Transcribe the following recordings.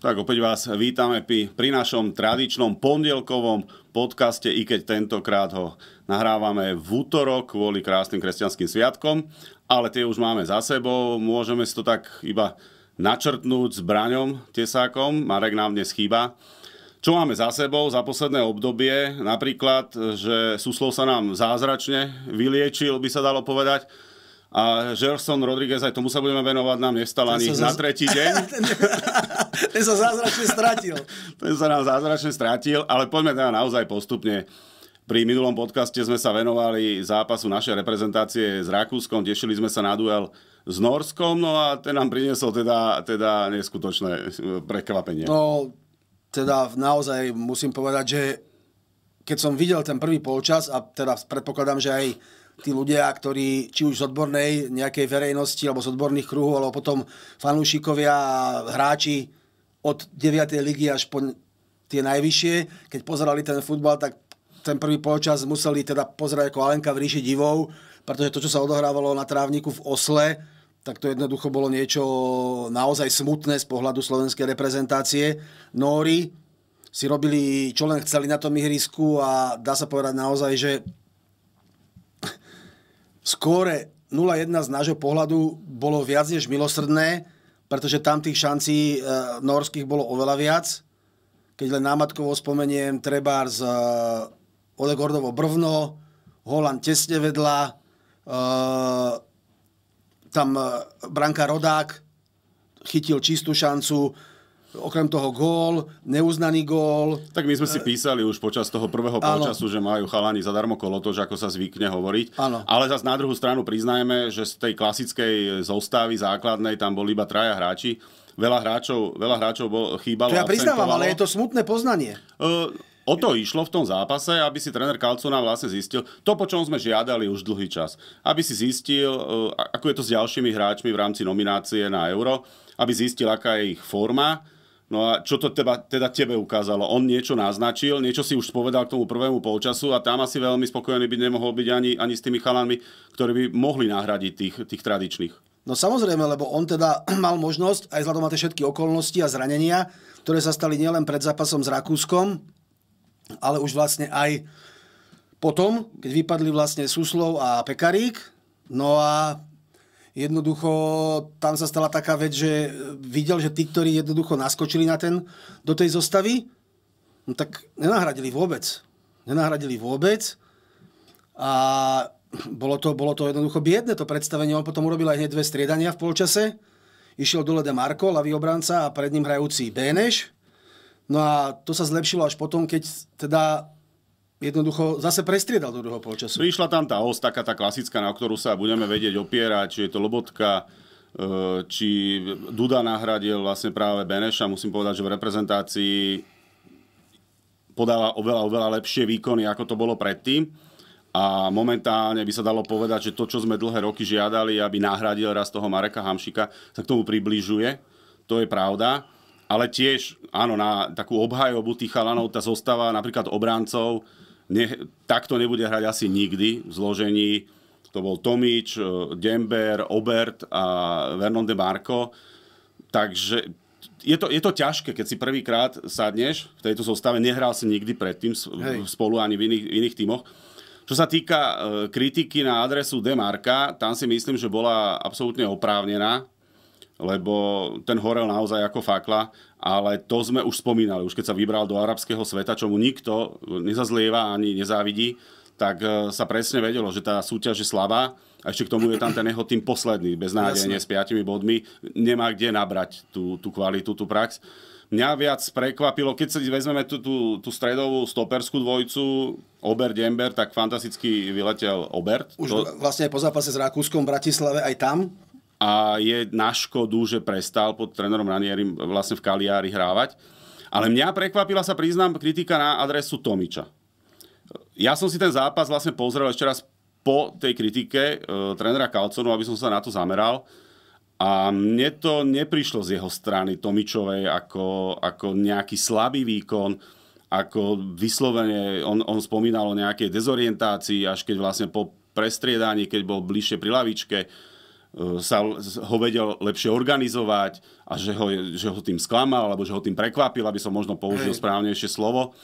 Tak opäť vás vítame pri našom tradičnom pondelkovom podcaste, i keď tentokrát ho nahrávame v útorok kvôli krásnym kresťanským sviatkom, ale tie už máme za sebou, môžeme si to tak iba načrtnúť s Braňom Tesákom, Marek nám dnes chýba. Čo máme za sebou za posledné obdobie? Napríklad, že Suslov sa nám zázračne vyliečil, by sa dalo povedať a Gerson Rodriguez, aj tomu sa budeme venovať, nám nevstal ani zaz... na tretí deň. Ten sa zázračne strátil. Ten sa nám zázračne strátil, ale poďme teda naozaj postupne. Pri minulom podcaste sme sa venovali zápasu našej reprezentácie s Rakúskom, tešili sme sa na duel s Norskom, no a ten nám priniesol teda, teda neskutočné e, prekvapenie. No, teda naozaj musím povedať, že keď som videl ten prvý polčas a teda predpokladám, že aj tí ľudia, ktorí či už z odbornej nejakej verejnosti alebo z odborných kruhov, alebo potom fanúšikovia a hráči od 9. ligy až po tie najvyššie, keď pozerali ten futbal, tak ten prvý polčas museli teda pozerať ako Alenka v ríši divov, pretože to, čo sa odohrávalo na trávniku v Osle, tak to jednoducho bolo niečo naozaj smutné z pohľadu slovenskej reprezentácie. Nóri si robili, čo len chceli na tom ihrisku a dá sa povedať naozaj, že skóre 0-1 z nášho pohľadu bolo viac než milosrdné, pretože tam tých šancí e, norských bolo oveľa viac. Keď len námatkovo spomeniem, Trebár z e, Olegordovo Brvno, Holand tesne vedľa, e, tam e, Branka Rodák chytil čistú šancu, Okrem toho gól, neuznaný gól. Tak my sme si písali už počas toho prvého polčasu, že majú chalani zadarmo kolotoč, ako sa zvykne hovoriť. Ano. Ale zase na druhú stranu priznajme, že z tej klasickej zostavy základnej tam boli iba traja hráči. Veľa hráčov, veľa hráčov bol, chýbalo. To ja priznávam, ale je to smutné poznanie. Uh, O to išlo v tom zápase, aby si tréner Kalcona vlastne zistil to, po čom sme žiadali už dlhý čas. Aby si zistil, ako je to s ďalšími hráčmi v rámci nominácie na euro, aby zistil, aká je ich forma, No a čo to teba, teda tebe ukázalo? On niečo naznačil, niečo si už spovedal k tomu prvému polčasu a tam asi veľmi spokojný by nemohol byť ani, ani s tými chalami, ktorí by mohli nahradiť tých, tých tradičných. No samozrejme, lebo on teda mal možnosť, aj vzhľadom na tie všetky okolnosti a zranenia, ktoré sa stali nielen pred zápasom s Rakúskom, ale už vlastne aj potom, keď vypadli vlastne Suslov a Pekarík. No a Jednoducho tam sa stala taká vec, že videl, že tí, ktorí jednoducho naskočili na ten, do tej zostavy, no tak nenahradili vôbec. Nenahradili vôbec a bolo to, bolo to jednoducho biedne to predstavenie. On potom urobil aj hneď dve striedania v polčase. Išiel dole De Marko, ľavý obranca a pred ním hrajúci Béneš. No a to sa zlepšilo až potom, keď teda jednoducho zase prestriedal do druhého polčasu. Prišla tam tá os, taká tá klasická, na ktorú sa budeme vedieť opierať, či je to Lobotka, e, či Duda nahradil vlastne práve Beneša. Musím povedať, že v reprezentácii podáva oveľa, oveľa lepšie výkony, ako to bolo predtým. A momentálne by sa dalo povedať, že to, čo sme dlhé roky žiadali, aby nahradil raz toho Mareka Hamšika, sa k tomu približuje. To je pravda. Ale tiež, áno, na takú obhajobu tých chalanov tá zostáva napríklad obrancov, ne, takto nebude hrať asi nikdy v zložení. To bol Tomič, eh, Dember, Obert a Vernon de Marco. Takže je to, je to ťažké, keď si prvýkrát sadneš v tejto zostave. Nehral si nikdy predtým Hej. spolu ani v iných, iných tímoch. Čo sa týka eh, kritiky na adresu Demarka, tam si myslím, že bola absolútne oprávnená lebo ten horel naozaj ako fakla, ale to sme už spomínali, už keď sa vybral do arabského sveta, čo mu nikto nezazlieva ani nezávidí, tak e, sa presne vedelo, že tá súťaž je slabá a ešte k tomu je tam ten jeho tým posledný, bez beznádejne s piatimi bodmi, nemá kde nabrať tú, tú kvalitu, tú prax. Mňa viac prekvapilo, keď si vezmeme tú, tú, tú stredovú stoperskú dvojcu, Obert Dember, tak fantasticky vyletel Obert. Už to... vlastne po zápase s Rakúskom v Bratislave aj tam a je na škodu, že prestal pod trénerom Ranierim vlastne v Kaliári hrávať. Ale mňa prekvapila sa, priznám, kritika na adresu Tomiča. Ja som si ten zápas vlastne pozrel ešte raz po tej kritike e, trénera Kalconu, aby som sa na to zameral. A mne to neprišlo z jeho strany Tomičovej ako, ako nejaký slabý výkon, ako vyslovene, on, on spomínal o nejakej dezorientácii, až keď vlastne po prestriedaní, keď bol bližšie pri lavičke, E, sa ho vedel lepšie organizovať a že ho, že ho tým sklamal alebo že ho tým prekvapil, aby som možno použil Hej. správnejšie slovo.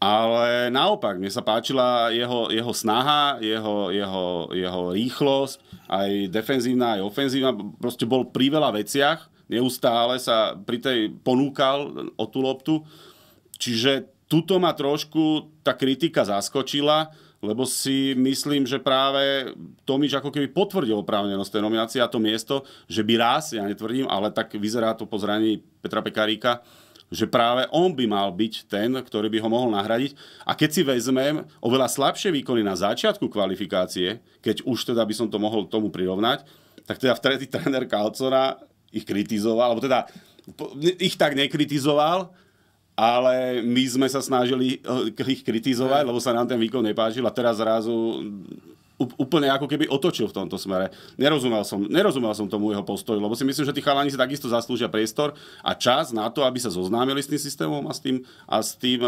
Ale naopak, mne sa páčila jeho, jeho snaha, jeho, jeho, jeho rýchlosť, aj defenzívna, aj ofenzívna. Proste bol pri veľa veciach, neustále sa pri tej ponúkal o tú loptu. Čiže tuto ma trošku tá kritika zaskočila, lebo si myslím, že práve Tomič ako keby potvrdil oprávnenosť tej nominácie a to miesto, že by raz, ja netvrdím, ale tak vyzerá to po zraní Petra Pekaríka, že práve on by mal byť ten, ktorý by ho mohol nahradiť. A keď si vezmem oveľa slabšie výkony na začiatku kvalifikácie, keď už teda by som to mohol tomu prirovnať, tak teda vtedy tréner Kalcona ich kritizoval, alebo teda ich tak nekritizoval, ale my sme sa snažili eh, ich kritizovať, lebo sa nám ten výkon nepáčil a teraz zrazu úplne ako keby otočil v tomto smere. Nerozumel som, nerozumel som tomu jeho postoju, lebo si myslím, že tí chalani si takisto zaslúžia priestor a čas na to, aby sa zoznámili s tým systémom a s, tým, a s, tým, eh,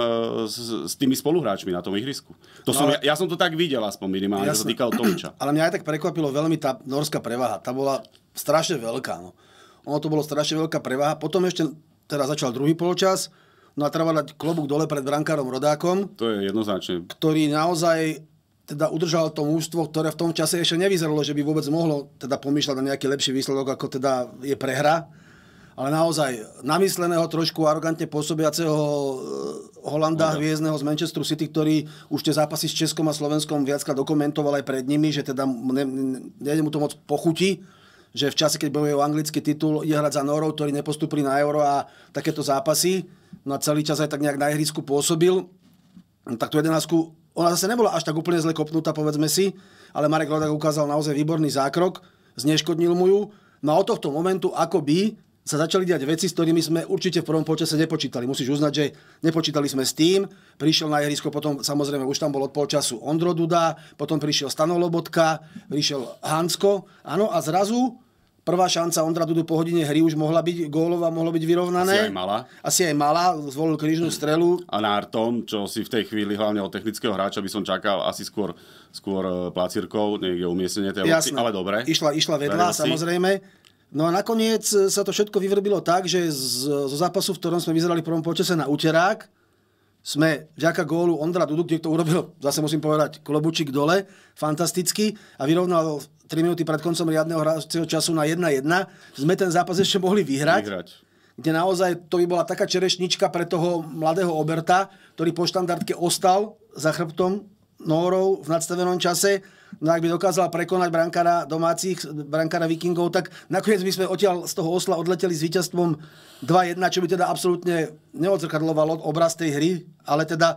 s, tými spoluhráčmi na tom ihrisku. To no som, ja, ja som to tak videl aspoň minimálne, ja sa týkalo Tomiča. Ale mňa aj tak prekvapilo veľmi tá norská prevaha. Tá bola strašne veľká. No. Ono to bolo strašne veľká prevaha. Potom ešte teraz začal druhý poločas, No a treba dať klobúk dole pred brankárom Rodákom. To je jednoznačne. Ktorý naozaj teda udržal to mužstvo, ktoré v tom čase ešte nevyzeralo, že by vôbec mohlo teda pomýšľať na nejaký lepší výsledok, ako teda je prehra. Ale naozaj namysleného, trošku arogantne pôsobiaceho e, Holanda, okay. hviezdneho z Manchesteru City, ktorý už tie zápasy s Českom a Slovenskom viackrát dokumentoval aj pred nimi, že teda nejde mu to moc pochutí že v čase, keď bojuje o anglický titul, je hrať za Norov, ktorí nepostupili na Euro a takéto zápasy. No a celý čas aj tak nejak na ihrisku pôsobil. No tak tú jedenáctku, ona zase nebola až tak úplne zle kopnutá, povedzme si, ale Marek Hľadak ukázal naozaj výborný zákrok, zneškodnil mu ju. No a od tohto momentu, ako by sa začali diať veci, s ktorými sme určite v prvom polčase nepočítali. Musíš uznať, že nepočítali sme s tým. Prišiel na ihrisko potom, samozrejme, už tam bol od polčasu Ondro Duda, potom prišiel stanolobotka, prišiel Hansko. Áno, a zrazu prvá šanca Ondra Dudu po hodine hry už mohla byť gólová, mohlo byť vyrovnané. Asi aj mala. Asi aj mala, zvolil knižnú strelu. A na Artom, čo si v tej chvíli hlavne od technického hráča by som čakal asi skôr, skôr e, placírkov, niekde umiestnenie tej lopty, ale dobre. Išla, išla vedľa, samozrejme No a nakoniec e, sa to všetko vyvrbilo tak, že z, zo zápasu, v ktorom sme vyzerali v prvom počase na úterák, sme vďaka gólu Ondra Dudu, kde to urobil, zase musím povedať, klobučík dole, fantasticky, a vyrovnal 3 minúty pred koncom riadneho hracieho času na 1-1. Sme ten zápas ešte mohli vyhrať. vyhrať kde naozaj to by bola taká čerešnička pre toho mladého Oberta, ktorý po štandardke ostal za chrbtom Nórov v nadstavenom čase No ak by dokázala prekonať brankára domácich, brankára vikingov, tak nakoniec by sme odtiaľ z toho osla odleteli s víťazstvom 2-1, čo by teda absolútne neodzrkadlovalo obraz tej hry, ale teda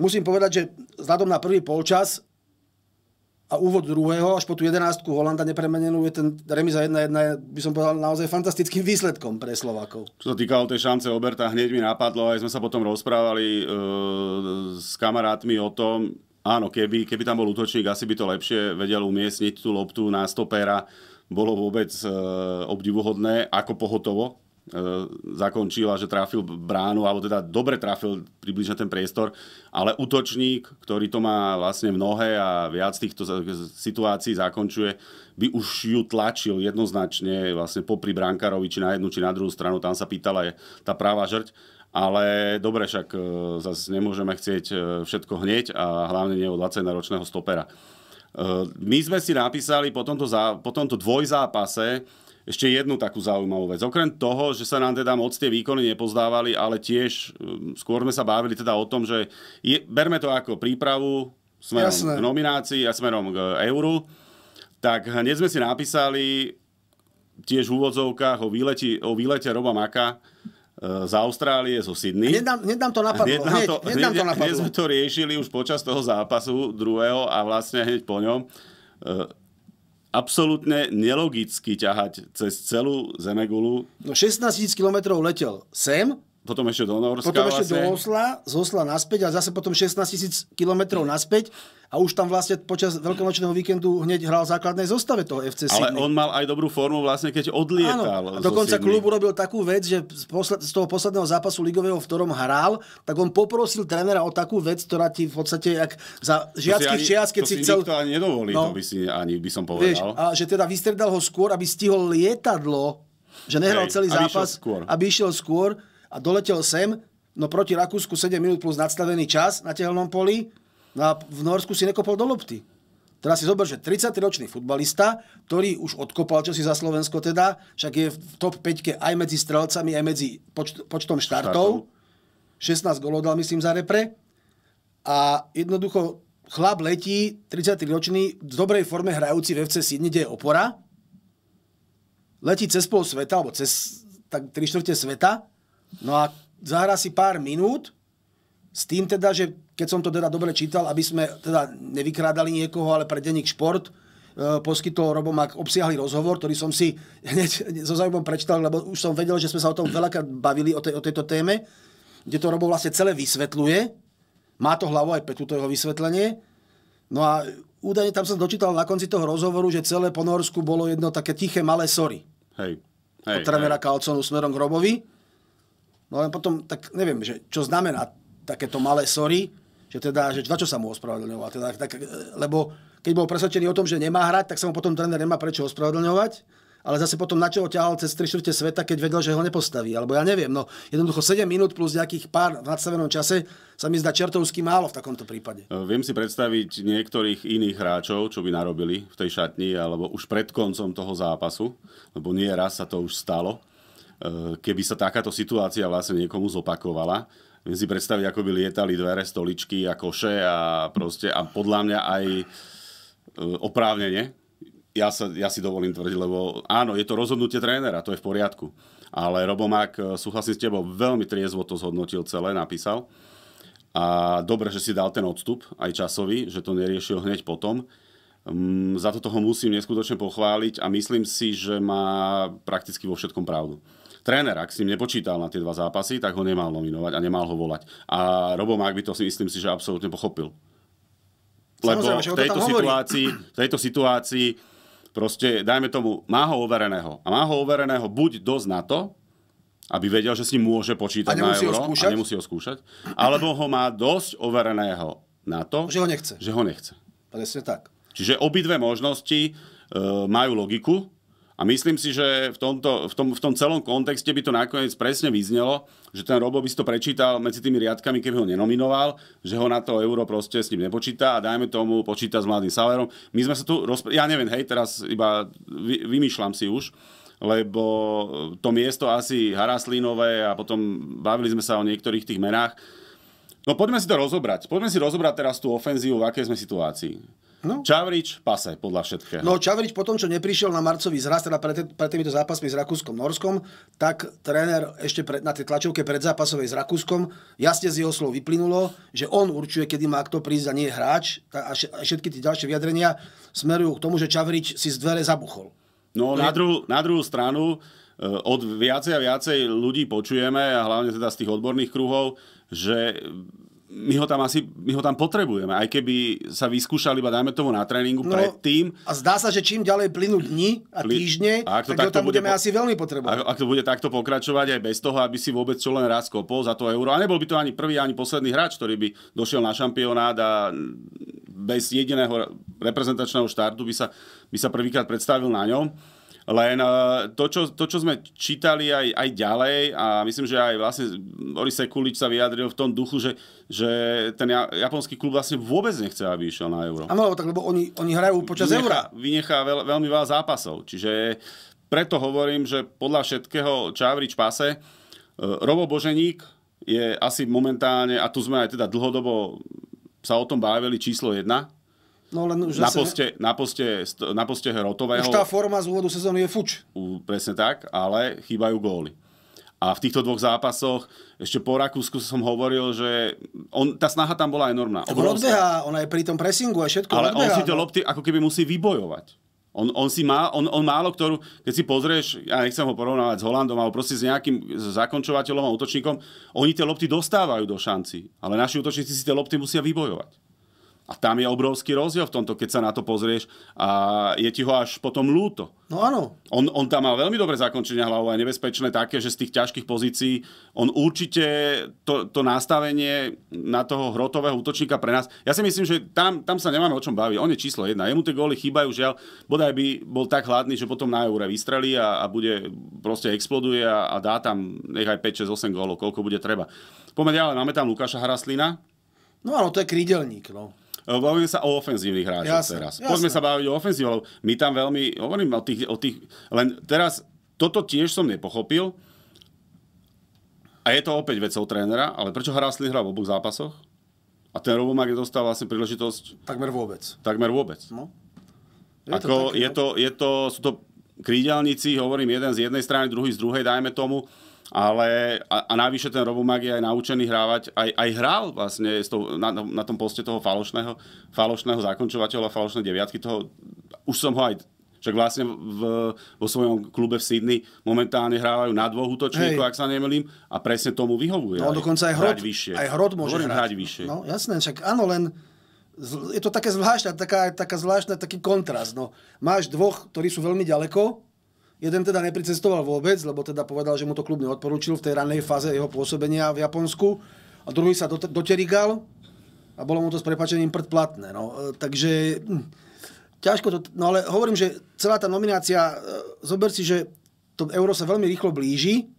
musím povedať, že vzhľadom na prvý polčas a úvod druhého, až po tú jedenáctku Holanda nepremenenú, je ten remiza 1-1, by som povedal, naozaj fantastickým výsledkom pre Slovákov. Čo sa týkalo tej šance Oberta, hneď mi napadlo, aj sme sa potom rozprávali e, s kamarátmi o tom, Áno, keby, keby tam bol útočník, asi by to lepšie vedel umiestniť tú loptu na stopera. Bolo vôbec e, obdivuhodné, ako pohotovo e, zakončila, že trafil bránu, alebo teda dobre trafil približne ten priestor, ale útočník, ktorý to má vlastne mnohé a viac týchto situácií zakončuje, by už ju tlačil jednoznačne vlastne popri bránkarovi, či na jednu, či na druhú stranu, tam sa pýtala je tá práva žrť ale dobre, však e, zase nemôžeme chcieť e, všetko hneď a hlavne nie od 20-ročného stopera. E, my sme si napísali po tomto, zá, po tomto dvojzápase ešte jednu takú zaujímavú vec. Okrem toho, že sa nám teda moc tie výkony nepozdávali, ale tiež skôr sme sa bavili teda o tom, že je, berme to ako prípravu smerom Jasné. k nominácii a smerom k euru, tak hneď sme si napísali tiež v úvodzovkách o výlete, o výlete Roba Maka, E, z Austrálie, zo Sydney. Nedám, nedám to napadlo. Hneď, to, hneď, hneď, to napadlo. hneď sme to riešili už počas toho zápasu druhého a vlastne hneď po ňom. E, absolútne nelogicky ťahať cez celú Zemegulu. No 16 000 km letel sem, potom ešte do Norska Potom ešte vlastne. do Osla, z Osla naspäť a zase potom 16 tisíc kilometrov naspäť a už tam vlastne počas veľkonočného víkendu hneď hral v základnej zostave toho FC Sydney. Ale on mal aj dobrú formu vlastne, keď odlietal. Áno, a dokonca klub urobil takú vec, že z, posled, z toho posledného zápasu ligového, v ktorom hral, tak on poprosil trénera o takú vec, ktorá ti v podstate, jak za žiacky čias, keď to si, si chcel... To ani nedovolí, no, to by si ani by som povedal. Vieš, a že teda vystredal ho skôr, aby stihol lietadlo, že nehral Hej, celý zápas, aby išiel skôr, aby išiel skôr a doletel sem, no proti Rakúsku 7 minút plus nadstavený čas na tehelnom poli, no a v Norsku si nekopol do lopty. Teraz si zober, že 33-ročný futbalista, ktorý už odkopal, čo si za Slovensko teda, však je v top 5 aj medzi strelcami, aj medzi poč- počtom štartov. 16 golov dal, myslím, za repre. A jednoducho chlap letí, 33-ročný, v dobrej forme hrajúci v FC Sydney, kde je opora. Letí cez pol sveta, alebo cez tak tri štvrte sveta No a zahra si pár minút, s tým teda, že keď som to teda dobre čítal, aby sme teda nevykrádali niekoho, ale pre denník šport, e, poskytol Robo Mak obsiahly rozhovor, ktorý som si hneď so zaujímavom prečítal, lebo už som vedel, že sme sa o tom veľakrát bavili, o, tej, o tejto téme, kde to Robo vlastne celé vysvetľuje. Má to hlavu aj pre túto jeho vysvetlenie. No a údajne tam som dočítal na konci toho rozhovoru, že celé po Norsku bolo jedno také tiché malé sory. Hej. Hej, od trenera Kalconu smerom k Robovi. No ale potom, tak neviem, že čo znamená takéto malé sory, že teda, že za čo sa mu ospravedlňoval. Teda, tak, lebo keď bol presvedčený o tom, že nemá hrať, tak sa mu potom tréner nemá prečo ospravedlňovať ale zase potom na čo ho ťahal cez 3 štvrte sveta, keď vedel, že ho nepostaví. Alebo ja neviem, no jednoducho 7 minút plus nejakých pár v nadstavenom čase sa mi zdá čertovsky málo v takomto prípade. E, viem si predstaviť niektorých iných hráčov, čo by narobili v tej šatni, alebo už pred koncom toho zápasu, lebo nie raz sa to už stalo Eh, keby sa takáto situácia vlastne niekomu zopakovala, viem si predstaviť, ako by lietali dvere, stoličky a koše a proste, a podľa mňa aj eh, oprávnenie. Ja, sa, ja si dovolím tvrdiť, lebo áno, je to rozhodnutie trénera, to je v poriadku. Ale Robomák, eh, súhlasím s tebou, veľmi triezvo to zhodnotil celé, napísal. A dobre, že si dal ten odstup, aj časový, že to neriešil hneď potom. Um, za to toho musím neskutočne pochváliť a myslím si, že má prakticky vo všetkom pravdu. Tréner, ak s ním nepočítal na tie dva zápasy, tak ho nemal nominovať a nemal ho volať. A Robo Mak by to si myslím si, že absolútne pochopil. Lebo Samozrejme, v tejto, situácii, v tejto situácii proste, dajme tomu, má ho overeného. A má ho overeného buď dosť na to, aby vedel, že s ním môže počítať na euro a nemusí ho skúšať. Alebo ho má dosť overeného na to, že ho nechce. Že ho nechce. Presne tak. Čiže obidve možnosti e, majú logiku a myslím si, že v, tomto, v, tom, v tom celom kontexte by to nakoniec presne vyznelo, že ten Robo by si to prečítal medzi tými riadkami, keby ho nenominoval, že ho na to euro proste s ním nepočíta a dajme tomu počíta s mladým Saverom. My sme sa tu, rozpr- ja neviem, hej, teraz iba vy, vymýšľam si už, lebo to miesto asi Haraslínové a potom bavili sme sa o niektorých tých menách. No poďme si to rozobrať. Poďme si rozobrať teraz tú ofenzívu, v akej sme situácii. No. Čavrič, pase podľa všetkého. No Čavrič potom, čo neprišiel na marcový zraz, teda pred, pred týmito zápasmi s Rakúskom Norskom, tak tréner ešte pred, na tej tlačovke pred zápasovej s Rakúskom jasne z jeho slov vyplynulo, že on určuje, kedy má kto prísť a nie hráč. A všetky tie ďalšie vyjadrenia smerujú k tomu, že Čavrič si z dvere zabuchol. No, no na druhú, na druhú stranu, eh, od viacej a viacej ľudí počujeme, a hlavne teda z tých odborných kruhov, že my ho tam asi, my ho tam potrebujeme, aj keby sa vyskúšali iba, dajme tomu, na tréningu no, predtým. A zdá sa, že čím ďalej plynú dni a týždne, a ak to tak to tam bude, budeme po... asi veľmi potrebovať. ak to bude takto pokračovať aj bez toho, aby si vôbec čo len raz kopol za to euro, a nebol by to ani prvý, ani posledný hráč, ktorý by došiel na šampionát a bez jediného reprezentačného štartu by sa, by sa prvýkrát predstavil na ňom len eh, to, čo, to, čo sme čítali aj, aj ďalej a myslím, že aj vlastne Boris Sekulič sa vyjadril v tom duchu, že, že ten japonský klub vlastne vôbec nechce, aby išiel na euro. Áno, lebo tak, lebo oni, oni hrajú počas vynechá, eura. Vynechá veľ, veľmi veľa zápasov, čiže preto hovorím, že podľa všetkého Čavrič pase, eh, Robo Boženík je asi momentálne, a tu sme aj teda dlhodobo sa o tom bávili, číslo jedna No len už na, zase... poste, na, poste, na poste Hrotového... Už tá forma z úvodu sezóny je fuč. U, presne tak, ale chýbajú góly. A v týchto dvoch zápasoch, ešte po Rakúsku som hovoril, že on, tá snaha tam bola enormná. Tak on odbeha, on aj pri tom presingu a všetko Ale odbeha, on si tie no. lopty ako keby musí vybojovať. On, on, si má, on, on málo ktorú, keď si pozrieš, ja nechcem ho porovnávať s Holandom, alebo proste s nejakým zakončovateľom a útočníkom, oni tie lopty dostávajú do šanci, ale naši útočníci si tie lopty musia vybojovať. A tam je obrovský rozdiel v tomto, keď sa na to pozrieš a je ti ho až potom lúto. No áno. On, on tam mal veľmi dobré zakončenie, hlavou a nebezpečné také, že z tých ťažkých pozícií on určite to, to nastavenie na toho hrotového útočníka pre nás. Ja si myslím, že tam, tam sa nemáme o čom baviť. On je číslo jedna. Jemu tie góly chýbajú, žiaľ. Bodaj by bol tak hladný, že potom na eure vystrelí a, a bude, proste exploduje a, a dá tam nechaj 5, 6, 8 gólov, koľko bude treba. Poďme ďalej, máme tam Lukáša Hraslina. No áno, to je krídelník, no. Eh, bavíme sa o ofenzívnych hráčoch jasne, teraz. Jasne. Poďme sa baviť o ofenzíve, lebo my tam veľmi, hovorím o tých, o tých, len teraz toto tiež som nepochopil. A je to opäť vecou trénera, ale prečo Hraslin hra v oboch zápasoch? A ten Robomak nedostal vlastne príležitosť... Takmer vôbec. Takmer vôbec. No. Je Ako, to, tak, je no. to, je to, sú to krídelníci, hovorím jeden z jednej strany, druhý z druhej, dajme tomu ale a, a navyše ten Robomag je aj naučený hrávať, aj, aj hral vlastne tou, na, na tom poste toho falošného, falošného zakončovateľa, falošnej deviatky, toho, už som ho aj však vlastne v, vo svojom klube v Sydney momentálne hrávajú na dvoch útočníkov, ak sa nemýlim, a presne tomu vyhovuje. No, aj, dokonca aj hrod, vyššie. aj hrod môže Hovorím hrať. hrať vyššie. No, jasné, však áno, len je to také zvláštne, taká, taká zvláštna, taký kontrast. No. Máš dvoch, ktorí sú veľmi ďaleko, Jeden teda nepricestoval vôbec, lebo teda povedal, že mu to klub neodporúčil v tej ranej fáze jeho pôsobenia v Japonsku. A druhý sa doterigal a bolo mu to s prepačením predplatné. No. E, takže hm, ťažko to... No ale hovorím, že celá tá nominácia, e, zober si, že to euro sa veľmi rýchlo blíži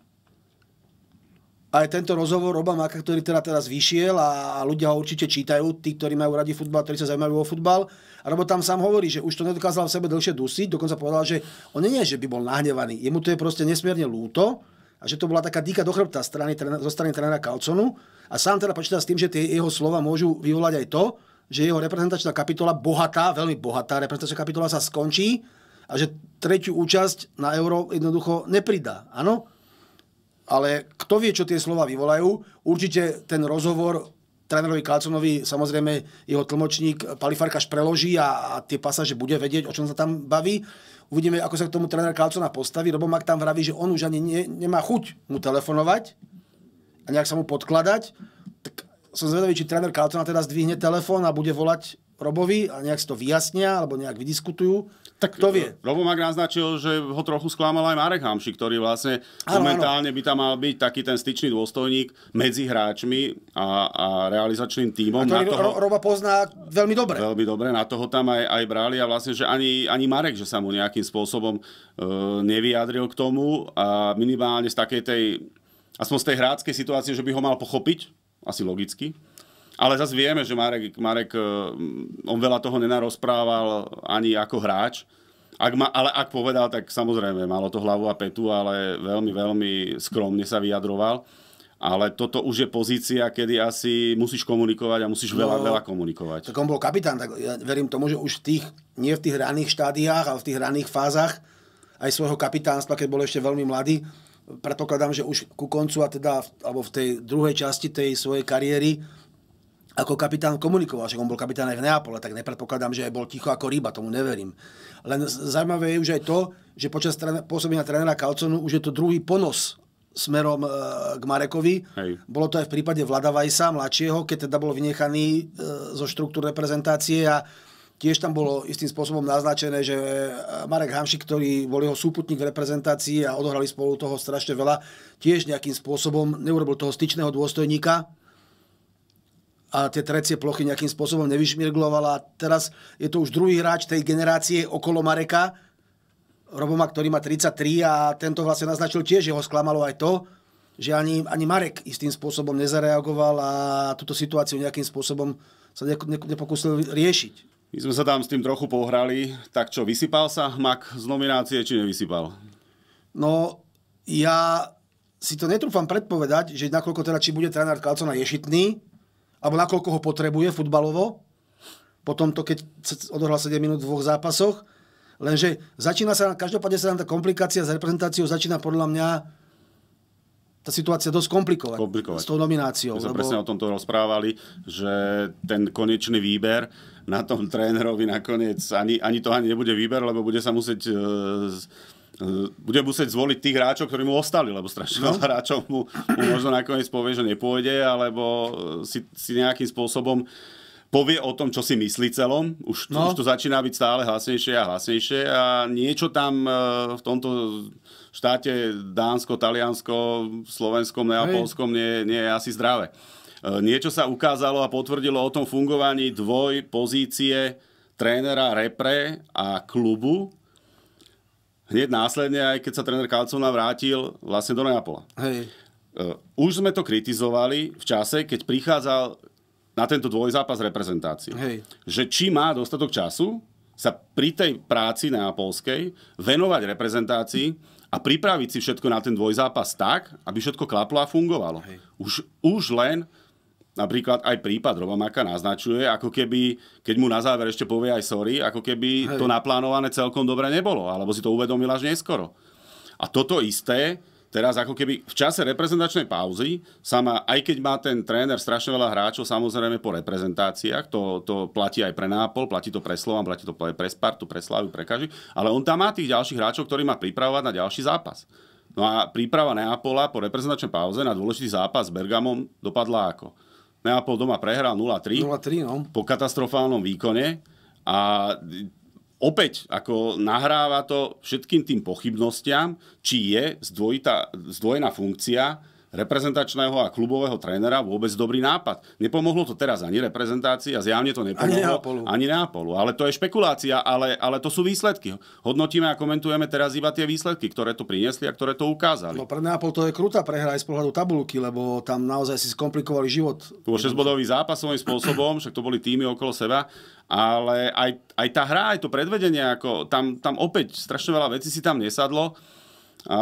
aj tento rozhovor Roba Maka, ktorý teda teraz vyšiel a ľudia ho určite čítajú, tí, ktorí majú radi futbal, ktorí sa zaujímajú o futbal. A Robo tam sám hovorí, že už to nedokázal v sebe dlhšie dusiť, dokonca povedal, že on nie je, že by bol nahnevaný, jemu to je proste nesmierne lúto a že to bola taká dýka do chrbta strany, zo strany trénera Kalconu a sám teda počíta s tým, že tie jeho slova môžu vyvolať aj to, že jeho reprezentačná kapitola, bohatá, veľmi bohatá reprezentačná kapitola sa skončí a že tretiu účasť na euro jednoducho nepridá. Áno? ale kto vie, čo tie slova vyvolajú. Určite ten rozhovor trénerovi Kalconovi samozrejme jeho tlmočník Palifarkaš preloží a, a tie pasaže bude vedieť, o čom sa tam baví. Uvidíme, ako sa k tomu tréner Kalcona postaví. Robo Mak tam vraví, že on už ani ne, nemá chuť mu telefonovať a nejak sa mu podkladať. Tak som zvedavý, či tréner Kalcona teda zdvihne telefón a bude volať Robovi a nejak si to vyjasnia alebo nejak vydiskutujú tak to vie. Robo Mak naznačil, že ho trochu sklamal aj Marek Hamši, ktorý vlastne ano, momentálne ano. by tam mal byť taký ten styčný dôstojník medzi hráčmi a, a realizačným tímom. A to toho, Roba pozná veľmi dobre. Veľmi dobre, na toho tam aj, aj brali a vlastne, že ani, ani Marek, že sa mu nejakým spôsobom e, nevyjadril k tomu a minimálne z takej tej, aspoň z tej hráckej situácie, že by ho mal pochopiť, asi logicky, ale zase vieme, že Marek, Marek, eh, on veľa toho nenarozprával ani ako hráč. Ak ma, ale ak povedal, tak samozrejme, malo to hlavu a petu, ale veľmi, veľmi skromne sa vyjadroval. Ale toto už je pozícia, kedy asi musíš komunikovať a musíš veľa, no, veľa komunikovať. Tak on bol kapitán, tak ja verím tomu, že už v tých, nie v tých raných štádiách, ale v tých raných fázach aj svojho kapitánstva, keď bol ešte veľmi mladý, predpokladám, že už ku koncu a teda, alebo v tej druhej časti tej svojej kariéry ako kapitán komunikoval, že on bol kapitán aj v Neapole, tak nepredpokladám, že aj bol ticho ako ryba, tomu neverím. Len zaujímavé je už aj to, že počas tren- pôsobenia trénera Kalconu už je to druhý ponos smerom e, k Marekovi. Hej. Bolo to aj v prípade Vajsa, mladšieho, keď teda bol vynechaný e, zo štruktúr reprezentácie a tiež tam bolo istým spôsobom naznačené, že e, Marek Hamšik, ktorý bol jeho súputník v reprezentácii a odohrali spolu toho strašne veľa, tiež nejakým spôsobom neurobil toho styčného dôstojníka, a tie trecie plochy nejakým spôsobom nevyšmirglovala. Teraz je to už druhý hráč tej generácie okolo Mareka, Roboma, ktorý má 33 a tento vlastne naznačil tiež, že ho sklamalo aj to, že ani, ani Marek istým spôsobom nezareagoval a túto situáciu nejakým spôsobom sa ne, ne, nepokúsil riešiť. My sme sa tam s tým trochu pohrali, tak čo, vysypal sa Mak z nominácie, či nevysypal? No, ja si to netrúfam predpovedať, že nakoľko teda či bude tréner Kalcona ješitný, alebo nakoľko ho potrebuje futbalovo, potom to, keď odohral 7 minút v dvoch zápasoch, lenže začína sa, každopádne sa nám tá komplikácia s reprezentáciou začína podľa mňa tá situácia dosť komplikovať, komplikovať. s tou nomináciou. My sme lebo... presne o tomto rozprávali, že ten konečný výber na tom trénerovi nakoniec ani, ani to ani nebude výber, lebo bude sa musieť uh, bude musieť zvoliť tých hráčov, ktorí mu ostali, lebo strašne no. hráčov mu, mu možno nakoniec povie, že nepôjde, alebo e, si, si nejakým spôsobom povie o tom, čo si myslí celom. Už, no. už to začína byť stále hlasnejšie a hlasnejšie a niečo tam e, v tomto štáte Dánsko, Taliansko, Slovenskom, Neapolskom nie, nie je asi zdravé. E, niečo sa ukázalo a potvrdilo o tom fungovaní dvoj pozície trénera repre a klubu, hneď následne, aj keď sa tréner Kalcovna vrátil vlastne do Neapola. Hej. Eh, už sme to kritizovali v čase, keď prichádzal na tento dvojzápas reprezentácie. Hej. Že či má dostatok času sa pri tej práci neapolskej venovať reprezentácii a pripraviť si všetko na ten dvojzápas tak, aby všetko klaplo a fungovalo. Hej. Už, už len Napríklad aj prípad Roba naznačuje, ako keby, keď mu na záver ešte povie aj sorry, ako keby Hej. to naplánované celkom dobre nebolo, alebo si to uvedomil až neskoro. A toto isté, teraz ako keby v čase reprezentačnej pauzy, sama, aj keď má ten tréner strašne veľa hráčov, samozrejme po reprezentáciách, to, to platí aj pre Nápol, platí to pre Slovan, platí to pre Spartu, pre Slavu, pre každý, ale on tam má tých ďalších hráčov, ktorí má pripravovať na ďalší zápas. No a príprava Neapola po reprezentačnej pauze na dôležitý zápas s Bergamom dopadla ako? Neapol doma prehral 0-3. 0-3, no. Po katastrofálnom výkone. A opäť ako nahráva to všetkým tým pochybnostiam, či je zdvojitá, zdvojená funkcia reprezentačného a klubového trénera vôbec dobrý nápad. Nepomohlo to teraz ani reprezentácii a zjavne to nepomohlo ani Neapolu. Ani Ale to je špekulácia, ale, ale to sú výsledky. Hodnotíme a komentujeme teraz iba tie výsledky, ktoré to priniesli a ktoré to ukázali. No pre Neapol to je krutá prehra aj z pohľadu tabulky, lebo tam naozaj si skomplikovali život. To bol 6-bodový zápas svojím spôsobom, však to boli týmy okolo seba, ale aj, aj tá hra, aj to predvedenie, ako tam, tam opäť strašne veľa vecí si tam nesadlo. A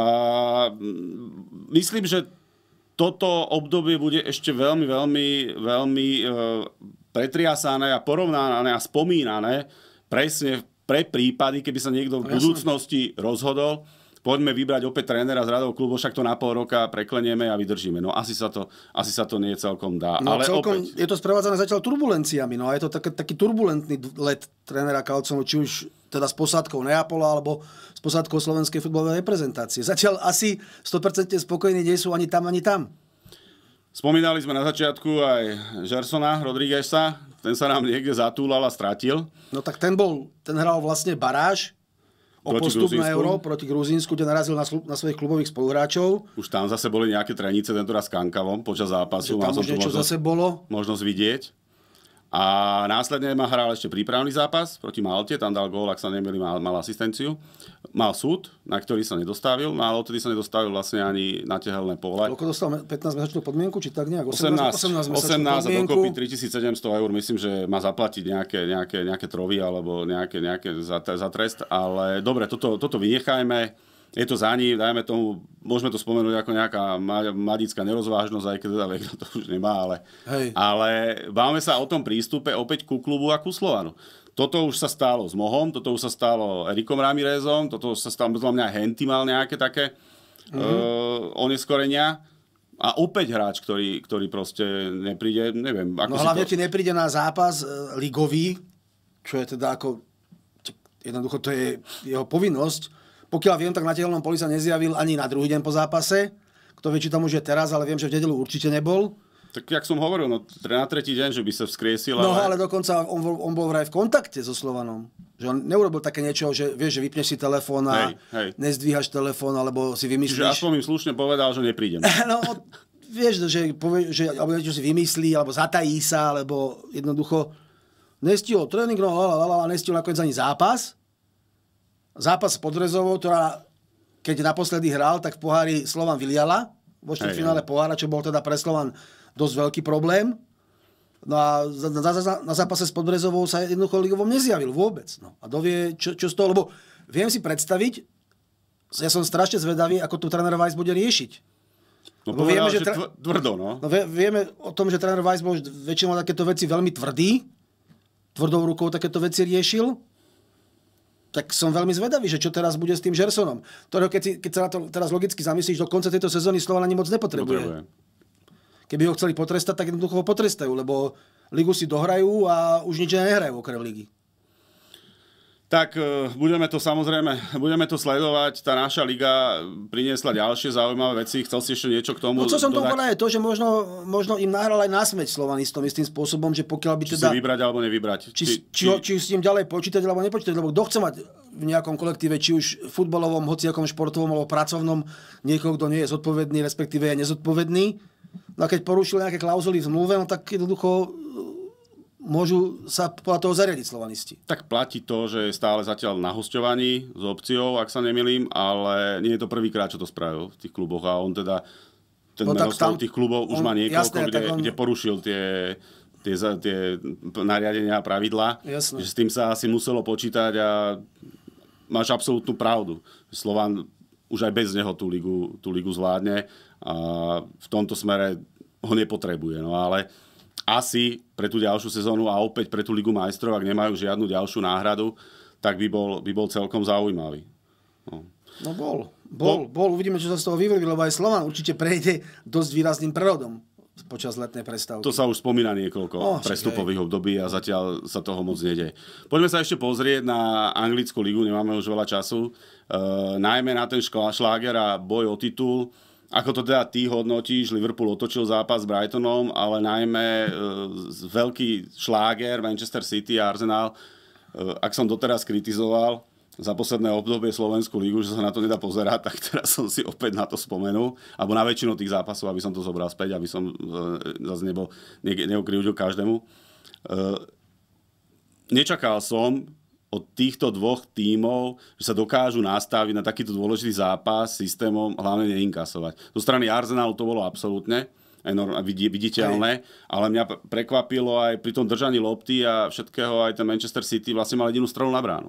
mm, myslím, že toto obdobie bude ešte veľmi, veľmi, veľmi e, pretriasané a porovnané a spomínané presne pre prípady, keby sa niekto v no, budúcnosti rozhodol, poďme vybrať opäť trénera z radov klubu, však to na pol roka preklenieme a vydržíme. No asi sa to, asi sa to nie celkom dá. No, Ale celkom opäť... Je to sprevádzane zatiaľ turbulenciami, no a je to tak, taký turbulentný let trénera Kalconu, či už teda s posádkou Neapola alebo s posádkou slovenskej futbalovej reprezentácie. Zatiaľ asi 100% spokojní nie sú ani tam, ani tam. Spomínali sme na začiatku aj Žersona Rodríguezsa, ten sa nám niekde zatúlal a stratil. No tak ten bol, ten hral vlastne baráž o proti postup Gruzínsku. na euro proti Gruzínsku, kde narazil na, slu- na svojich klubových spoluhráčov. Už tam zase boli nejaké trenice, tento raz s Kankavom počas zápasu. Že tam už niečo možnosť, zase bolo. Možnosť vidieť. A následne ma hral ešte prípravný zápas proti Malte, tam dal gól, ak sa nemili mal, mal asistenciu. Mal súd, na ktorý sa nedostavil, no ale odtedy sa nedostavil vlastne ani na tehelné pole. Koľko dostal 15-mesačnú podmienku, či tak nejak? 18, 18, 18, 18 a dokopy 3700 eur, myslím, že má zaplatiť nejaké, nejaké, nejaké trovy alebo nejaké, nejaké za, za trest, ale dobre, toto, toto vynechajme je to za ním, dajme tomu, môžeme to spomenúť ako nejaká mladická nerozvážnosť, aj keď teda to už nemá, ale, Hej. ale bávame sa o tom prístupe opäť ku klubu a ku Slovanu. Toto už sa stalo s Mohom, toto už sa stalo Erikom Ramirezom, toto už sa stalo, podľa mňa Henty mal nejaké také mm-hmm. uh, oneskorenia. A opäť hráč, ktorý, ktorý proste nepríde, neviem. Ako no hlavne to... ti nepríde na zápas eh, ligový, čo je teda ako... Jednoducho to je jeho povinnosť, pokiaľ viem, tak na tehelnom poli sa nezjavil ani na druhý deň po zápase. Kto vie, či tam už je teraz, ale viem, že v nedelu určite nebol. Tak jak som hovoril, no na tretí deň, že by sa vzkriesil. No ale, ale dokonca on, on bol vraj v kontakte so Slovanom. Že on neurobil také niečo, že vieš, že vypneš si telefón a hej, hej. nezdvíhaš telefón, alebo si vymyslíš. Čiže aspoň im slušne povedal, že neprídem. no, vieš, že, povie, že alebo niečo si vymyslí, alebo zatají sa, alebo jednoducho nestihol tréning, no a nestihol nakoniec ani zápas zápas pod Rezovou, ktorá keď naposledy hral, tak v pohári Slovan vyliala vo finále pohára, čo bol teda pre Slovan dosť veľký problém. No a na, za, na zápase s Podbrezovou sa jednoducho ligovom nezjavil vôbec. No. A dovie, čo, čo z toho, lebo viem si predstaviť, ja som strašne zvedavý, ako to tréner Weiss bude riešiť. No povedal, vieme, že tra... tvrdo, no. no. vieme o tom, že tréner Weiss bol väčšinou takéto veci veľmi tvrdý, tvrdou rukou takéto veci riešil, tak som veľmi zvedavý, že čo teraz bude s tým Žersonom, ktorého keď, si, keď sa na to teraz logicky zamyslíš, do konca tejto sezóny slova ani moc nepotrebuje. Potrebuje. Keby ho chceli potrestať, tak jednoducho ho potrestajú, lebo ligu si dohrajú a už nič nehrajú okrem ligy. Tak e, budeme to samozrejme, budeme to sledovať. Tá naša liga priniesla ďalšie zaujímavé veci. Chcel si ešte niečo k tomu? No, čo som dodať? je to, že možno, možno im nahral aj násmeť Slovanistom istým spôsobom, že pokiaľ by či teda... Či vybrať alebo nevybrať. Či, či, či, či, či s ním ďalej počítať alebo nepočítať, lebo kto chce mať v nejakom kolektíve, či už futbalovom, hociakom športovom alebo pracovnom, niekoho, kto nie je zodpovedný, respektíve je nezodpovedný. No a keď porušil nejaké klauzuly v zmluve, no tak jednoducho môžu sa podľa toho zariadiť slovanisti. Tak platí to, že je stále zatiaľ na hostovaní s opciou, ak sa nemilím, ale nie je to prvýkrát, čo to spravil v tých kluboch a on teda ten no, tam, tých klubov už on, má niekoľko, jasné, kde, on... kde porušil tie, tie, tie nariadenia a pravidla. Jasné. Že s tým sa asi muselo počítať a máš absolútnu pravdu. Slovan už aj bez neho tú ligu, tú ligu zvládne a v tomto smere ho nepotrebuje. No ale asi pre tú ďalšiu sezónu a opäť pre tú Ligu majstrov, ak nemajú žiadnu ďalšiu náhradu, tak by bol, by bol celkom zaujímavý. No. No bol. Bol, bol. bol. Uvidíme, čo sa z toho vyvrví, lebo aj Slovan určite prejde dosť výrazným prerodom počas letnej prestávky. To sa už spomína niekoľko oh, prestupových období a zatiaľ sa toho moc nedeje. Poďme sa ešte pozrieť na anglickú ligu, nemáme už veľa času. E, najmä na ten šláger a boj o titul. Ako to teda ty hodnotíš, Liverpool otočil zápas s Brightonom, ale najmä e, veľký šláger Manchester City a Arsenal, e, ak som doteraz kritizoval za posledné obdobie Slovenskú lígu, že sa na to nedá pozerať, tak teraz som si opäť na to spomenul, alebo na väčšinu tých zápasov, aby som to zobral späť, aby som e, zase nebol, ne, neukriúdil každému. E, nečakal som, od týchto dvoch tímov, že sa dokážu nastaviť na takýto dôležitý zápas systémom hlavne neinkasovať. Zo strany Arsenalu to bolo absolútne enorm, viditeľné, ale mňa prekvapilo aj pri tom držaní lopty a všetkého aj ten Manchester City vlastne mal jedinú stranu na bránu.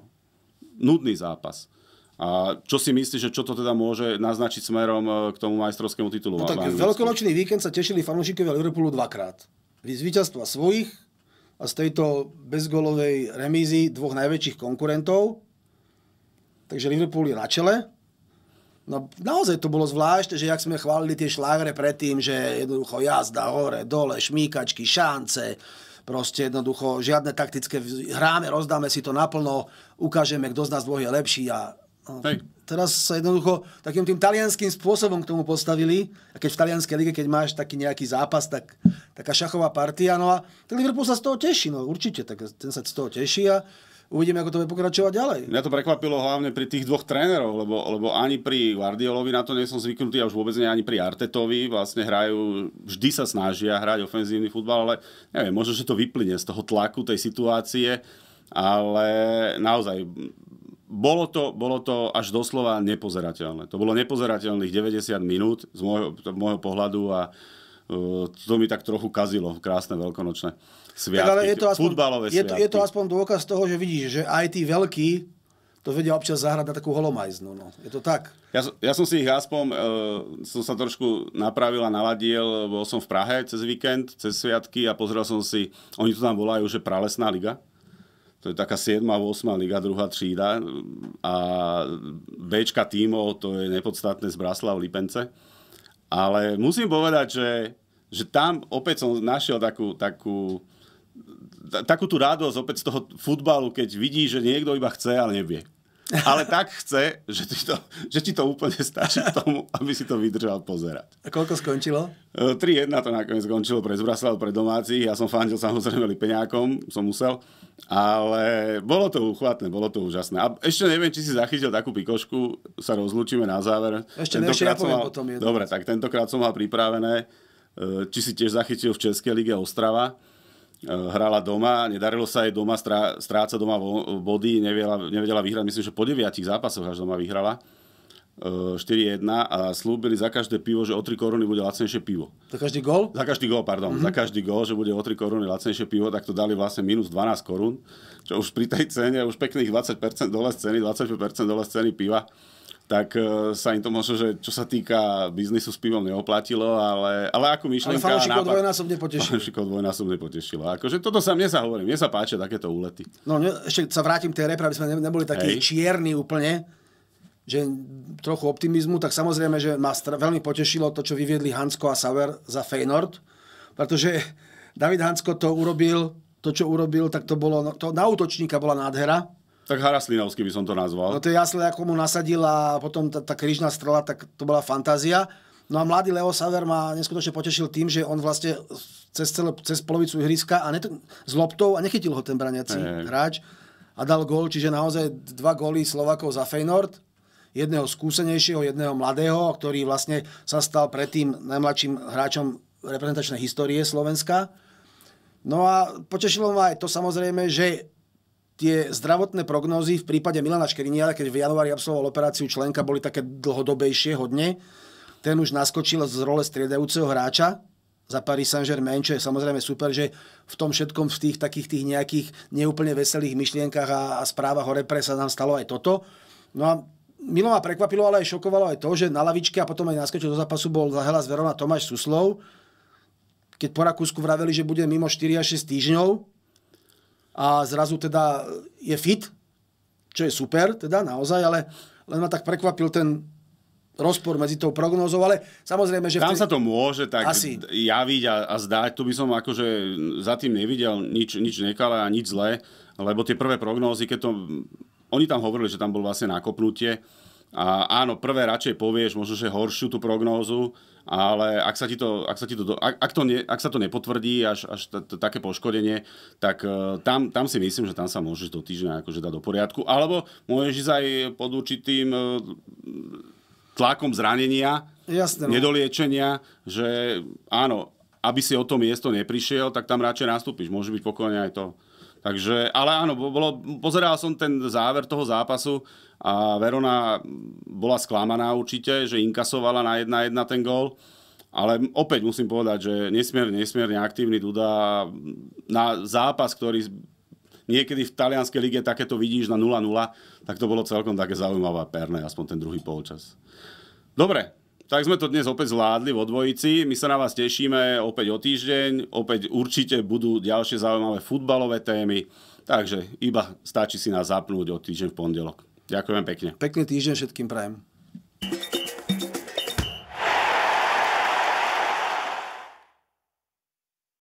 Nudný zápas. A čo si myslíš, že čo to teda môže naznačiť smerom e, k tomu majstrovskému titulu? No tak veľkonočný víkend sa tešili fanúšikovia Liverpoolu dvakrát. Z víťazstva svojich a z tejto bezgolovej remízy dvoch najväčších konkurentov. Takže Liverpool je na čele. No naozaj to bolo zvlášť, že jak sme chválili tie šlágre predtým, že jednoducho jazda, hore, dole, šmíkačky, šance, proste jednoducho žiadne taktické hráme, rozdáme si to naplno, ukážeme, kto z nás dvoch je lepší a No, Hej. Teraz sa jednoducho takým tým talianským spôsobom k tomu postavili. A keď v talianskej lige, keď máš taký nejaký zápas, tak taká šachová partia. No a ten Liverpool sa z toho teší, no určite. Tak ten sa z toho teší a uvidíme, ako to bude pokračovať ďalej. Mňa to prekvapilo hlavne pri tých dvoch trénerov, lebo, lebo ani pri Guardiolovi na to nie som zvyknutý a už vôbec nie ani pri Artetovi. Vlastne hrajú, vždy sa snažia hrať ofenzívny futbal, ale neviem, možno, že to vyplyne z toho tlaku tej situácie, ale naozaj bolo to, bolo to až doslova nepozerateľné. To bolo nepozerateľných 90 minút z môjho, môjho pohľadu a uh, to mi tak trochu kazilo, krásne veľkonočné sviatky, tak ale je to aspoň, futbalové je to, Je to aspoň dôkaz toho, že vidíš, že aj tí veľkí to vedia občas zahrať na takú holomajznu. No. Je to tak. Ja, ja som si ich aspoň, uh, som sa trošku napravil a naladil, bol som v Prahe cez víkend, cez sviatky a pozrel som si, oni to tam volajú, že Pralesná liga to je taká 7. 8. liga, druhá třída a B tímov, to je nepodstatné z Braslav Lipence. Ale musím povedať, že, že tam opäť som našiel takú, takú, takú tú radosť opäť z toho futbalu, keď vidí, že niekto iba chce, ale nevie ale tak chce, že ti, to, že ti to úplne stačí k tomu, aby si to vydržal pozerať. A koľko skončilo? 3-1 e, to nakoniec skončilo pre Zbrasel, pre domácich. Ja som fandil samozrejme Lipeňákom, som musel. Ale bolo to uchvatné, bolo to úžasné. A ešte neviem, či si zachytil takú pikošku, sa rozlúčime na záver. Ešte tentokrát ja mal... potom jedno. Dobre, tak tentokrát som mal pripravené, e, či si tiež zachytil v Českej lige Ostrava Eh, hrala doma, nedarilo sa jej doma, stráca doma body, nevedela, nevedela vyhrať, myslím, že po deviatich zápasoch až doma vyhrala. 4-1 eh, a slúbili za každé pivo, že o 3 koruny bude lacnejšie pivo. Za každý gol, Za každý gol, pardon. Mm-hmm. Za každý gol, že bude o 3 koruny lacnejšie pivo, tak to dali vlastne minus 12 korún, čo už pri tej cene, už pekných 20% dole z ceny, 25% dole z ceny piva tak e, sa im to možno, že čo sa týka biznisu s pivom neoplatilo, ale, ale ako myšlienka... Ale fanúšikov dvojnásobne potešilo. Fanúšikov dvojnásobne potešilo. Akože toto sa mne sa hovorí, mne sa páčia takéto úlety. No ešte sa vrátim k tej repre, aby sme neboli takí Hej. čierni úplne že trochu optimizmu, tak samozrejme, že ma veľmi potešilo to, čo vyviedli Hansko a Sauer za Feynord, pretože David Hansko to urobil, to, čo urobil, tak to bolo, no, to na útočníka bola nádhera, tak Haraslinovský by som to nazval. No to je jasné, ako mu nasadila potom tá, tá križná strela, tak to bola fantázia. No a mladý Leo Saver ma neskutočne potešil tým, že on vlastne cez, celé, cez polovicu ihriska a net, s loptou a nechytil ho ten braniaci hey. hráč a dal gól, čiže naozaj dva góly Slovakov za Feynord jedného skúsenejšieho, jedného mladého, ktorý vlastne sa stal predtým najmladším hráčom reprezentačnej histórie Slovenska. No a potešilo ma aj to samozrejme, že tie zdravotné prognózy v prípade Milana Škriniara, keď v januári absolvoval operáciu členka, boli také dlhodobejšie hodne. Ten už naskočil z role striedajúceho hráča za Paris Saint-Germain, čo je samozrejme super, že v tom všetkom, v tých takých tých nejakých neúplne veselých myšlienkach a, a správach o repre sa nám stalo aj toto. No a Milo ma prekvapilo, ale aj šokovalo aj to, že na lavičke a potom aj naskočil do zápasu bol za Hellas Verona Tomáš Suslov, keď po Rakúsku vraveli, že bude mimo 4 až 6 týždňov, a zrazu teda je fit, čo je super, teda naozaj, ale len ma tak prekvapil ten rozpor medzi tou prognózou, ale samozrejme, že... Tam vtedy... sa to môže tak Asi. javiť a, a zdať. Tu by som akože za tým nevidel nič, nič nekalé a nič zlé, lebo tie prvé prognózy, keď to... Oni tam hovorili, že tam bolo vlastne nakopnutie. A áno, prvé radšej povieš možno, že horšiu tú prognózu, ale ak sa ti to, ak sa, ti to, ak, ak to, ne, ak sa to nepotvrdí až, až t- t- také poškodenie, tak uh, tam, tam si myslím, že tam sa môžeš do týždňa akože dať do poriadku, alebo môžeš ísť aj pod určitým uh, tlakom zranenia, Jasne, no. nedoliečenia, že áno, aby si o to miesto neprišiel, tak tam radšej nastúpiš. Môže byť pokojne aj to. Takže, ale áno, bolo, pozeral som ten záver toho zápasu a Verona bola sklamaná určite, že inkasovala na 1-1 ten gól. Ale opäť musím povedať, že nesmierne, nesmierne aktívny Duda na zápas, ktorý niekedy v talianskej lige takéto vidíš na 0-0, tak to bolo celkom také zaujímavé perné, aspoň ten druhý polčas. Dobre, tak sme to dnes opäť zvládli vo dvojici. My sa na vás tešíme opäť o týždeň. Opäť určite budú ďalšie zaujímavé futbalové témy. Takže iba stačí si nás zapnúť o týždeň v pondelok. Ďakujem pekne. Pekný týždeň všetkým prajem.